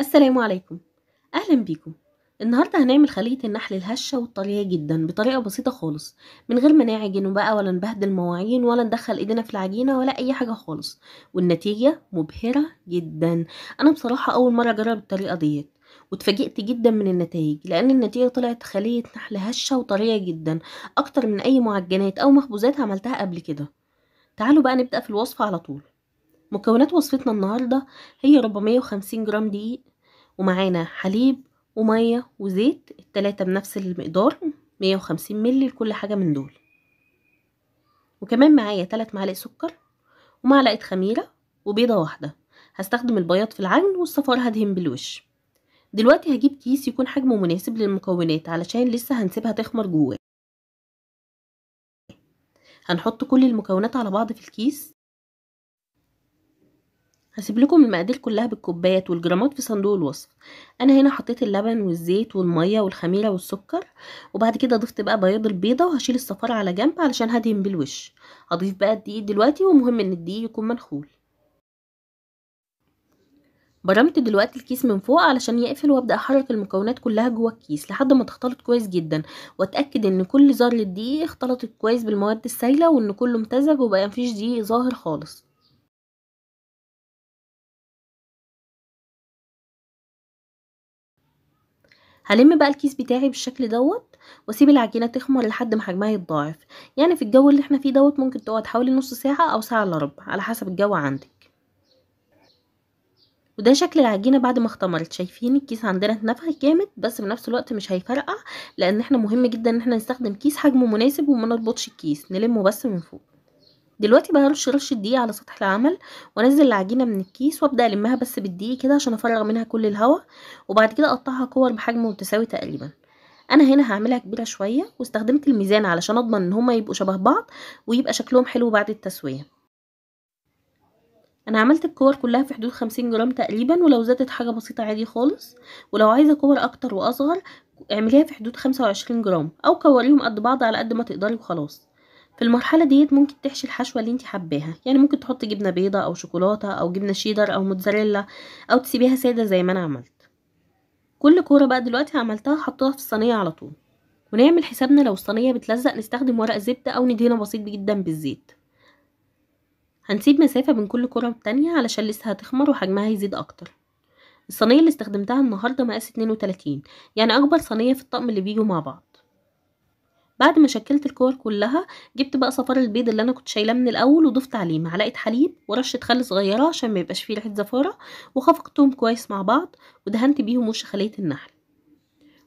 السلام عليكم اهلا بيكم النهارده هنعمل خلية النحل الهشة والطرية جدا بطريقة بسيطة خالص من غير ما نعجن بقى ولا نبهدل مواعين ولا ندخل ايدينا في العجينة ولا اي حاجة خالص والنتيجة مبهرة جدا انا بصراحة اول مرة اجرب الطريقة ديت واتفاجئت جدا من النتائج لان النتيجه طلعت خليه نحل هشه وطريه جدا اكتر من اي معجنات او مخبوزات عملتها قبل كده تعالوا بقى نبدا في الوصفه على طول مكونات وصفتنا النهاردة هي 450 جرام دقيق ومعانا حليب ومية وزيت التلاتة بنفس المقدار 150 ملي لكل حاجة من دول وكمان معايا 3 معالق سكر ومعلقة خميرة وبيضة واحدة هستخدم البياض في العجن والصفار هدهن بالوش دلوقتي هجيب كيس يكون حجمه مناسب للمكونات علشان لسه هنسيبها تخمر جواه هنحط كل المكونات على بعض في الكيس هسيب لكم المقادير كلها بالكوبايات والجرامات في صندوق الوصف انا هنا حطيت اللبن والزيت والميه والخميره والسكر وبعد كده ضفت بقى بياض البيضه وهشيل الصفار على جنب علشان هدهن بالوش هضيف بقى الدقيق دلوقتي ومهم ان الدقيق يكون منخول برمت دلوقتي الكيس من فوق علشان يقفل وابدا احرك المكونات كلها جوه الكيس لحد ما تختلط كويس جدا واتاكد ان كل ذره الدقيق اختلطت كويس بالمواد السائله وان كله امتزج وبقى مفيش دقيق ظاهر خالص هلم بقى الكيس بتاعي بالشكل دوت واسيب العجينه تخمر لحد ما حجمها يتضاعف يعني في الجو اللي احنا فيه دوت ممكن تقعد حوالي نص ساعه او ساعه الا ربع على حسب الجو عندك وده شكل العجينه بعد ما اختمرت شايفين الكيس عندنا اتنفخ جامد بس في نفس الوقت مش هيفرقع لان احنا مهم جدا ان احنا نستخدم كيس حجمه مناسب وما نربطش الكيس نلمه بس من فوق دلوقتي هرش رش الدقيق على سطح العمل وانزل العجينة من الكيس وابدأ المها بس بالدقيق كده عشان افرغ منها كل الهواء وبعد كده اقطعها كور بحجم متساوي تقريبا انا هنا هعملها كبيرة شوية واستخدمت الميزان علشان اضمن ان هما يبقوا شبه بعض ويبقى شكلهم حلو بعد التسوية انا عملت الكور كلها في حدود خمسين جرام تقريبا ولو زادت حاجة بسيطة عادي خالص ولو عايزة كور اكتر واصغر اعمليها في حدود خمسة وعشرين جرام او كوريهم قد بعض على قد ما تقدري وخلاص في المرحلة ديت ممكن تحشي الحشوة اللي انت حباها يعني ممكن تحطي جبنة بيضة او شوكولاتة او جبنة شيدر او موتزاريلا او تسيبيها سادة زي ما انا عملت كل كورة بقى دلوقتي عملتها حطها في الصينية على طول ونعمل حسابنا لو الصينية بتلزق نستخدم ورق زبدة او ندهنه بسيط جدا بالزيت هنسيب مسافة بين كل كرة والتانية علشان لسه هتخمر وحجمها يزيد اكتر الصينية اللي استخدمتها النهاردة مقاس 32 يعني اكبر صينية في الطقم اللي بيجوا مع بعض بعد ما شكلت الكور كلها جبت بقى صفار البيض اللي انا كنت شايلاه من الاول وضفت عليه معلقه حليب ورشه خل صغيره عشان ما يبقاش فيه ريحه زفاره وخفقتهم كويس مع بعض ودهنت بيهم وش خليه النحل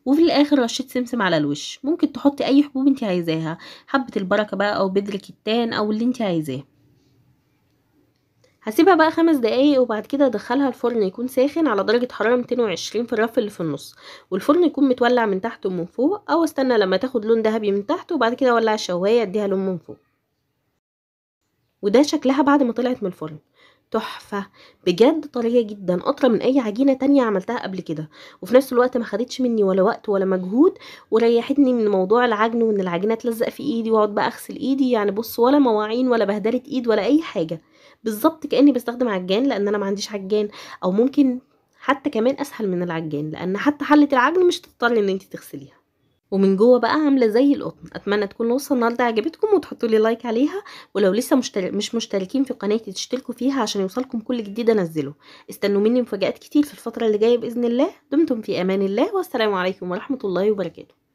وفي الاخر رشيت سمسم على الوش ممكن تحطي اي حبوب انت عايزاها حبه البركه بقى او بذر كتان او اللي انت عايزاه هسيبها بقى خمس دقايق وبعد كده ادخلها الفرن يكون ساخن على درجة حرارة 220 في الرف اللي في النص والفرن يكون متولع من تحت ومن فوق او استنى لما تاخد لون ذهبي من تحت وبعد كده اولع الشواية اديها لون من فوق وده شكلها بعد ما طلعت من الفرن تحفة بجد طرية جدا أطرى من أي عجينة تانية عملتها قبل كده وفي نفس الوقت ما خدتش مني ولا وقت ولا مجهود وريحتني من موضوع العجن وإن العجينة تلزق في إيدي وأقعد بقى أغسل إيدي يعني بص ولا مواعين ولا بهدلة إيد ولا أي حاجة بالظبط كاني بستخدم عجان لان انا ما عنديش عجان او ممكن حتى كمان اسهل من العجان لان حتى حله العجن مش هتضطري ان انت تغسليها ومن جوه بقى عامله زي القطن اتمنى تكون الوصفه النهارده عجبتكم وتحطوا لي لايك عليها ولو لسه مشترك مش مشتركين في قناتي تشتركوا فيها عشان يوصلكم كل جديد انزله استنوا مني مفاجات كتير في الفتره اللي جايه باذن الله دمتم في امان الله والسلام عليكم ورحمه الله وبركاته